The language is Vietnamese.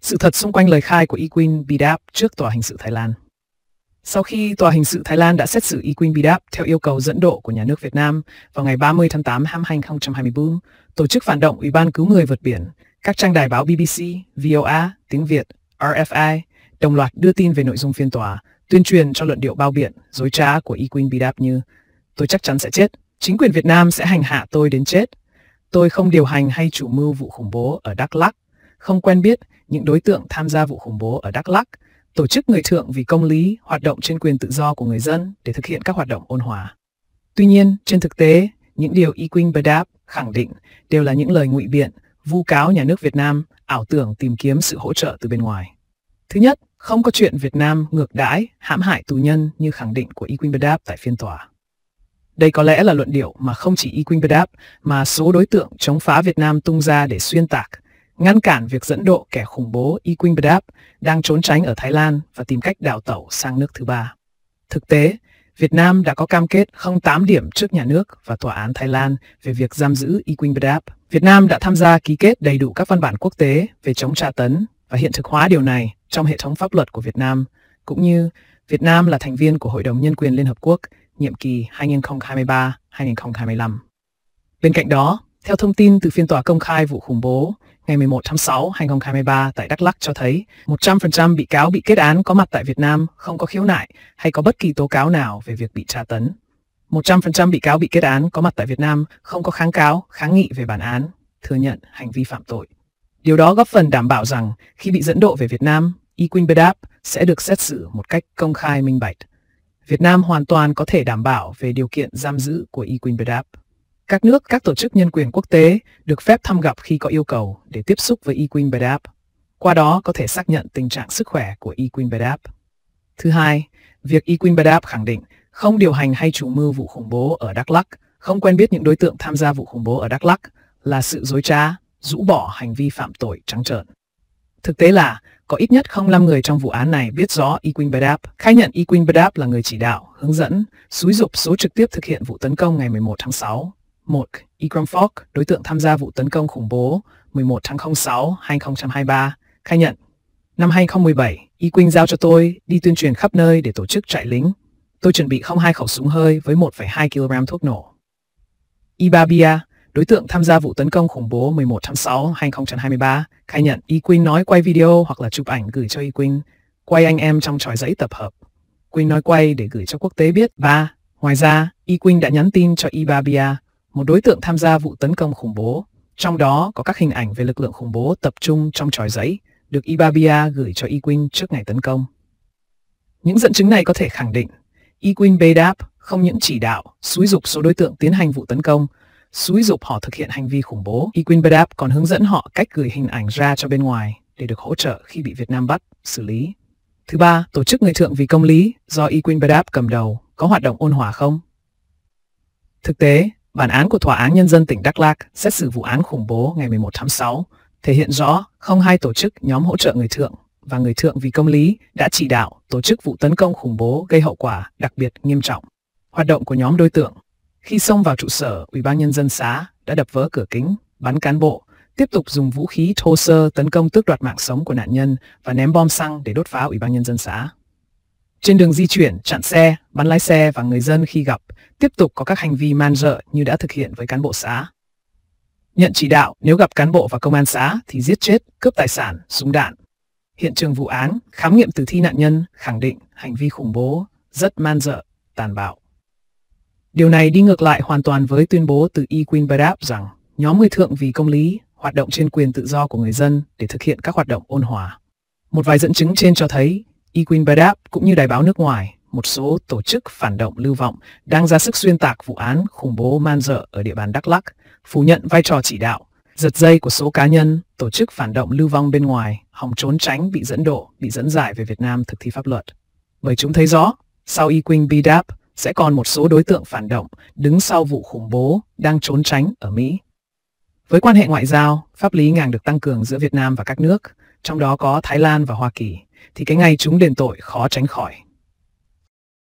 Sự thật xung quanh lời khai của Iquin Bidap trước Tòa hình sự Thái Lan Sau khi Tòa hình sự Thái Lan đã xét xử Iquin Bidap theo yêu cầu dẫn độ của nhà nước Việt Nam vào ngày 30 tháng 8 năm 2024, Tổ chức Phản động Ủy ban Cứu người vượt biển, các trang đài báo BBC, VOA, Tiếng Việt, RFI đồng loạt đưa tin về nội dung phiên tòa, tuyên truyền cho luận điệu bao biện, dối trá của Iquin Bidap như Tôi chắc chắn sẽ chết, chính quyền Việt Nam sẽ hành hạ tôi đến chết. Tôi không điều hành hay chủ mưu vụ khủng bố ở Đắk Lắk, không quen biết những đối tượng tham gia vụ khủng bố ở Đắk Lắk, tổ chức người thượng vì công lý hoạt động trên quyền tự do của người dân để thực hiện các hoạt động ôn hòa. Tuy nhiên, trên thực tế, những điều Y Quynh Badab khẳng định đều là những lời ngụy biện, vu cáo nhà nước Việt Nam, ảo tưởng tìm kiếm sự hỗ trợ từ bên ngoài. Thứ nhất, không có chuyện Việt Nam ngược đãi, hãm hại tù nhân như khẳng định của Y Quynh Badab tại phiên tòa. Đây có lẽ là luận điệu mà không chỉ Y Quynh Badab mà số đối tượng chống phá Việt Nam tung ra để xuyên tạc, ngăn cản việc dẫn độ kẻ khủng bố Iquing Bedap đang trốn tránh ở Thái Lan và tìm cách đào tẩu sang nước thứ ba. Thực tế, Việt Nam đã có cam kết không tám điểm trước nhà nước và tòa án Thái Lan về việc giam giữ Iquing Bedap. Việt Nam đã tham gia ký kết đầy đủ các văn bản quốc tế về chống tra tấn và hiện thực hóa điều này trong hệ thống pháp luật của Việt Nam, cũng như Việt Nam là thành viên của Hội đồng Nhân quyền Liên Hợp Quốc nhiệm kỳ 2023-2025. Bên cạnh đó, theo thông tin từ phiên tòa công khai vụ khủng bố ngày 11 tháng 6, 2023 tại Đắk Lắk cho thấy 100% bị cáo bị kết án có mặt tại Việt Nam không có khiếu nại hay có bất kỳ tố cáo nào về việc bị tra tấn. 100% bị cáo bị kết án có mặt tại Việt Nam không có kháng cáo, kháng nghị về bản án, thừa nhận hành vi phạm tội. Điều đó góp phần đảm bảo rằng khi bị dẫn độ về Việt Nam, Y Quynh Bedap sẽ được xét xử một cách công khai minh bạch. Việt Nam hoàn toàn có thể đảm bảo về điều kiện giam giữ của Y Quynh Bedap. Các nước, các tổ chức nhân quyền quốc tế được phép thăm gặp khi có yêu cầu để tiếp xúc với Equin Bedap. Qua đó có thể xác nhận tình trạng sức khỏe của Equin Bedap. Thứ hai, việc Equin Bedap khẳng định không điều hành hay chủ mưu vụ khủng bố ở Đắk Lắk, không quen biết những đối tượng tham gia vụ khủng bố ở Đắk Lắk là sự dối trá, rũ bỏ hành vi phạm tội trắng trợn. Thực tế là có ít nhất không 05 người trong vụ án này biết rõ Equin Bedap khai nhận Equin Bedap là người chỉ đạo, hướng dẫn, xúi dục số trực tiếp thực hiện vụ tấn công ngày 11 tháng 6 1. Ikram Fox, đối tượng tham gia vụ tấn công khủng bố 11 tháng 06, 2023, khai nhận Năm 2017, Y Quynh giao cho tôi đi tuyên truyền khắp nơi để tổ chức trại lính. Tôi chuẩn bị không hai khẩu súng hơi với 1,2 kg thuốc nổ. Ibabia, đối tượng tham gia vụ tấn công khủng bố 11 tháng 6, 2023, khai nhận Y Quynh nói quay video hoặc là chụp ảnh gửi cho Y Quynh, quay anh em trong tròi giấy tập hợp. Quynh nói quay để gửi cho quốc tế biết. 3. Ngoài ra, Y Quynh đã nhắn tin cho Ibabia một đối tượng tham gia vụ tấn công khủng bố, trong đó có các hình ảnh về lực lượng khủng bố tập trung trong tròi giấy được Ibabia gửi cho Iquin trước ngày tấn công. Những dẫn chứng này có thể khẳng định Iquin Bedap không những chỉ đạo, xúi dục số đối tượng tiến hành vụ tấn công, xúi dục họ thực hiện hành vi khủng bố. Iquin Bedap còn hướng dẫn họ cách gửi hình ảnh ra cho bên ngoài để được hỗ trợ khi bị Việt Nam bắt, xử lý. Thứ ba, tổ chức người thượng vì công lý do Iquin Bedap cầm đầu có hoạt động ôn hòa không? Thực tế, Bản án của Tòa án Nhân dân tỉnh Đắk Lắk xét xử vụ án khủng bố ngày 11 tháng 6 thể hiện rõ không hai tổ chức nhóm hỗ trợ người thượng và người thượng vì công lý đã chỉ đạo tổ chức vụ tấn công khủng bố gây hậu quả đặc biệt nghiêm trọng. Hoạt động của nhóm đối tượng khi xông vào trụ sở Ủy ban Nhân dân xã đã đập vỡ cửa kính, bắn cán bộ, tiếp tục dùng vũ khí thô sơ tấn công tước đoạt mạng sống của nạn nhân và ném bom xăng để đốt phá Ủy ban Nhân dân xã. Trên đường di chuyển, chặn xe, bắn lái xe và người dân khi gặp, tiếp tục có các hành vi man rợ như đã thực hiện với cán bộ xã. Nhận chỉ đạo, nếu gặp cán bộ và công an xã thì giết chết, cướp tài sản, súng đạn. Hiện trường vụ án, khám nghiệm tử thi nạn nhân, khẳng định hành vi khủng bố, rất man rợ, tàn bạo. Điều này đi ngược lại hoàn toàn với tuyên bố từ E. Queen Badap rằng nhóm người thượng vì công lý hoạt động trên quyền tự do của người dân để thực hiện các hoạt động ôn hòa. Một vài dẫn chứng trên cho thấy Equinbadab cũng như đài báo nước ngoài, một số tổ chức phản động lưu vọng đang ra sức xuyên tạc vụ án khủng bố man dợ ở địa bàn Đắk Lắk, phủ nhận vai trò chỉ đạo, giật dây của số cá nhân, tổ chức phản động lưu vong bên ngoài, hòng trốn tránh bị dẫn độ, bị dẫn giải về Việt Nam thực thi pháp luật. Bởi chúng thấy rõ, sau Equinbadab sẽ còn một số đối tượng phản động đứng sau vụ khủng bố đang trốn tránh ở Mỹ. Với quan hệ ngoại giao, pháp lý ngang được tăng cường giữa Việt Nam và các nước, trong đó có Thái Lan và Hoa Kỳ, thì cái ngày chúng đền tội khó tránh khỏi.